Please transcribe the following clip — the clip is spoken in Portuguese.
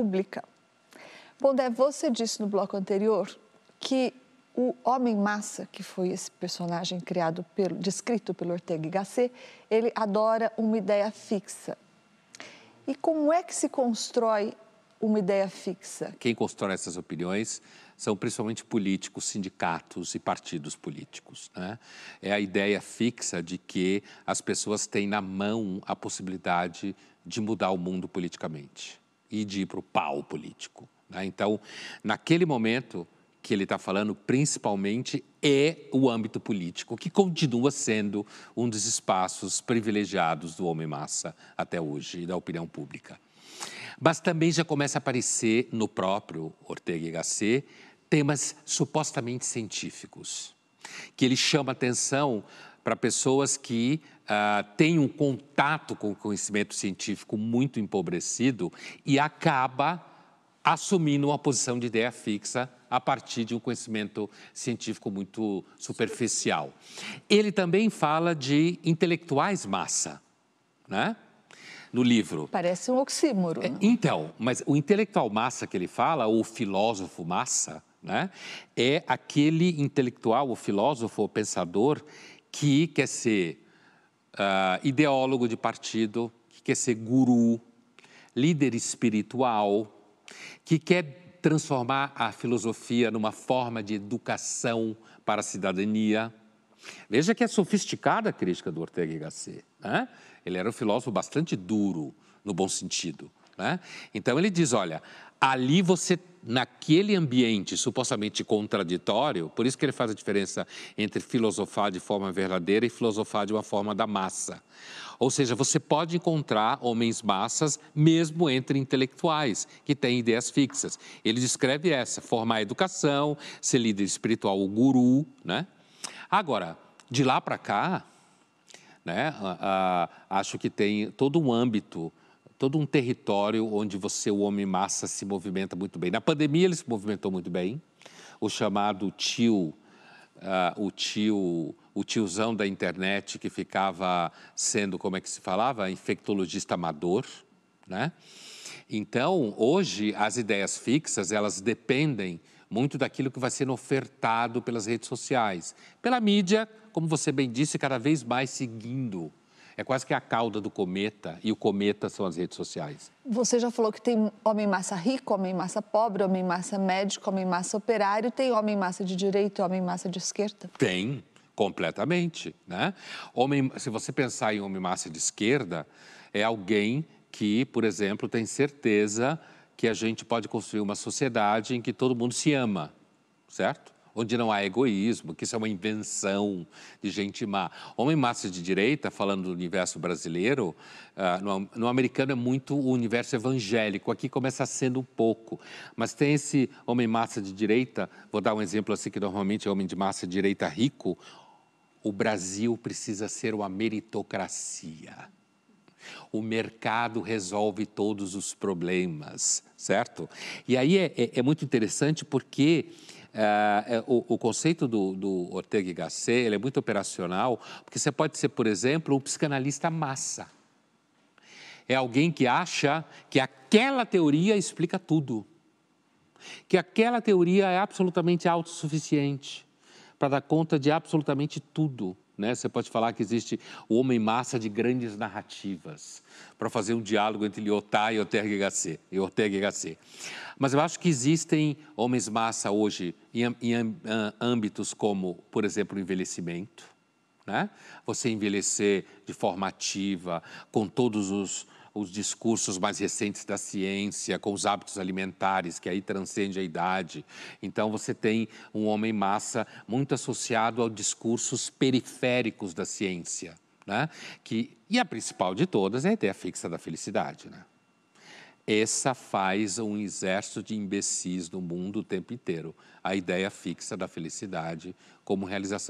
pública. Pondé, você disse no bloco anterior que o Homem Massa, que foi esse personagem criado pelo, descrito pelo Ortega y Gasset, ele adora uma ideia fixa. E como é que se constrói uma ideia fixa? Quem constrói essas opiniões são principalmente políticos, sindicatos e partidos políticos. Né? É a ideia fixa de que as pessoas têm na mão a possibilidade de mudar o mundo politicamente e de ir para o pau político. Né? Então, naquele momento que ele está falando, principalmente, é o âmbito político, que continua sendo um dos espaços privilegiados do homem-massa até hoje e da opinião pública. Mas também já começa a aparecer no próprio Ortega y Gasset temas supostamente científicos, que ele chama atenção para pessoas que uh, têm um contato com o conhecimento científico muito empobrecido e acaba assumindo uma posição de ideia fixa a partir de um conhecimento científico muito superficial. Ele também fala de intelectuais massa, né? No livro. Parece um oxímoro. É, né? então, mas o intelectual massa que ele fala, ou filósofo massa, né? É aquele intelectual, o filósofo, o pensador que quer ser uh, ideólogo de partido, que quer ser guru, líder espiritual, que quer transformar a filosofia numa forma de educação para a cidadania. Veja que é sofisticada a crítica do Ortega y Gasset. Né? Ele era um filósofo bastante duro, no bom sentido. Né? Então ele diz: olha, ali você naquele ambiente supostamente contraditório, por isso que ele faz a diferença entre filosofar de forma verdadeira e filosofar de uma forma da massa. Ou seja, você pode encontrar homens massas mesmo entre intelectuais que têm ideias fixas. Ele descreve essa: formar a educação, ser líder espiritual, o guru, né? Agora, de lá para cá, né, acho que tem todo um âmbito todo um território onde você, o homem massa, se movimenta muito bem. Na pandemia ele se movimentou muito bem. O chamado tio, uh, o tio, o tiozão da internet que ficava sendo, como é que se falava, infectologista amador, né? Então, hoje as ideias fixas, elas dependem muito daquilo que vai sendo ofertado pelas redes sociais, pela mídia, como você bem disse, cada vez mais seguindo é quase que a cauda do cometa e o cometa são as redes sociais. Você já falou que tem homem massa rico, homem massa pobre, homem massa médico, homem massa operário, tem homem massa de direita e homem massa de esquerda? Tem, completamente, né? Homem, se você pensar em homem massa de esquerda, é alguém que, por exemplo, tem certeza que a gente pode construir uma sociedade em que todo mundo se ama, certo? onde não há egoísmo, que isso é uma invenção de gente má. Homem massa de direita, falando do universo brasileiro, ah, no, no americano é muito o universo evangélico, aqui começa sendo um pouco, mas tem esse homem massa de direita, vou dar um exemplo assim que normalmente é homem de massa de direita rico, o Brasil precisa ser uma meritocracia. O mercado resolve todos os problemas, certo? E aí é, é, é muito interessante porque é, é, o, o, conceito do, do Ortega y Gasset ele é muito operacional, porque você pode ser, por exemplo, um psicanalista massa. É alguém que acha que aquela teoria explica tudo, que aquela teoria é absolutamente autossuficiente para dar conta de absolutamente tudo. Né? Você pode falar que existe o homem massa de grandes narrativas para fazer um diálogo entre Lyotard e Ortega y Gasset, e Ortega y Gasset. Mas eu acho que existem homens massa hoje em, em âmbitos como, por exemplo, o envelhecimento. Né? Você envelhecer de forma ativa, com todos os os discursos mais recentes da ciência, com os hábitos alimentares, que aí transcende a idade. Então, você tem um homem massa muito associado aos discursos periféricos da ciência. Né? Que, e a principal de todas é a ideia fixa da felicidade. Né? Essa faz um exército de imbecis no mundo o tempo inteiro. A ideia fixa da felicidade como realização.